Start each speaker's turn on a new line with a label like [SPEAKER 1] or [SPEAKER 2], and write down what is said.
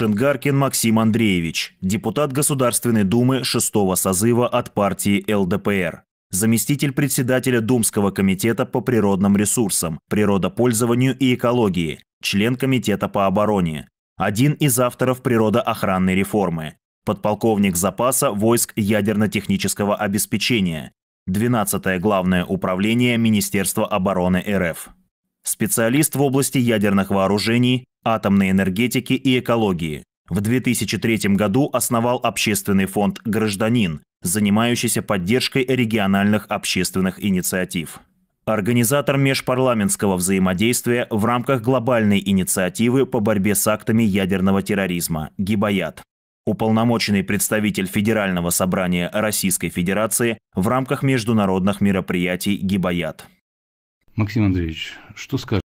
[SPEAKER 1] Шингаркин Максим Андреевич, депутат Государственной Думы 6 созыва от партии ЛДПР, заместитель председателя Думского комитета по природным ресурсам, природопользованию и экологии, член Комитета по обороне, один из авторов природоохранной реформы, подполковник запаса войск ядерно-технического обеспечения, 12-е Главное управление Министерства обороны РФ. Специалист в области ядерных вооружений, атомной энергетики и экологии. В 2003 году основал общественный фонд «Гражданин», занимающийся поддержкой региональных общественных инициатив. Организатор межпарламентского взаимодействия в рамках глобальной инициативы по борьбе с актами ядерного терроризма «Гибаят» уполномоченный представитель Федерального собрания Российской Федерации в рамках международных мероприятий «Гибаят».
[SPEAKER 2] Максим Андреевич,
[SPEAKER 3] что скажете?